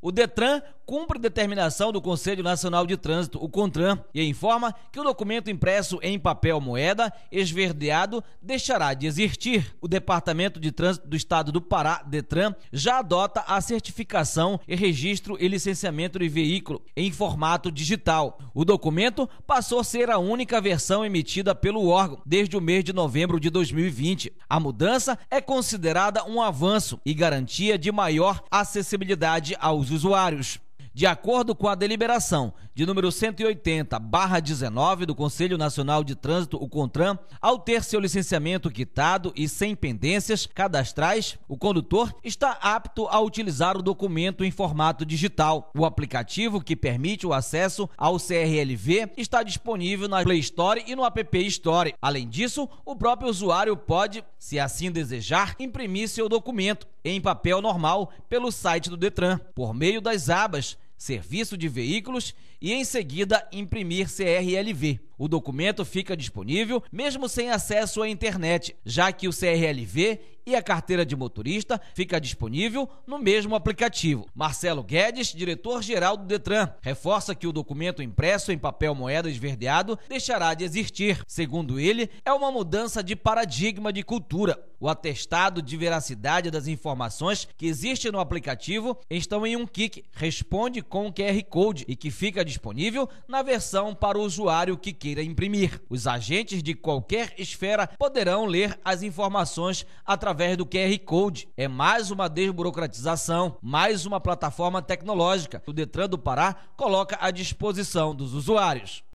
O Detran cumpre determinação do Conselho Nacional de Trânsito, o CONTRAN, e informa que o documento impresso em papel moeda esverdeado deixará de existir. O Departamento de Trânsito do Estado do Pará, DETRAN, já adota a certificação e registro e licenciamento de veículo em formato digital. O documento passou a ser a única versão emitida pelo órgão desde o mês de novembro de 2020. A mudança é considerada um avanço e garantia de maior acessibilidade aos usuários. De acordo com a deliberação de número 180/19 do Conselho Nacional de Trânsito, o CONTRAN, ao ter seu licenciamento quitado e sem pendências cadastrais, o condutor está apto a utilizar o documento em formato digital. O aplicativo que permite o acesso ao CRLV está disponível na Play Store e no App Store. Além disso, o próprio usuário pode, se assim desejar, imprimir seu documento em papel normal pelo site do Detran, por meio das abas serviço de veículos e em seguida imprimir CRLV. O documento fica disponível mesmo sem acesso à internet, já que o CRLV e a carteira de motorista fica disponível no mesmo aplicativo. Marcelo Guedes, diretor-geral do Detran, reforça que o documento impresso em papel moeda esverdeado deixará de existir. Segundo ele, é uma mudança de paradigma de cultura. O atestado de veracidade das informações que existe no aplicativo estão em um kick, responde com QR Code e que fica disponível na versão para o usuário que queira imprimir. Os agentes de qualquer esfera poderão ler as informações através do QR Code. É mais uma desburocratização, mais uma plataforma tecnológica. O Detran do Pará coloca à disposição dos usuários.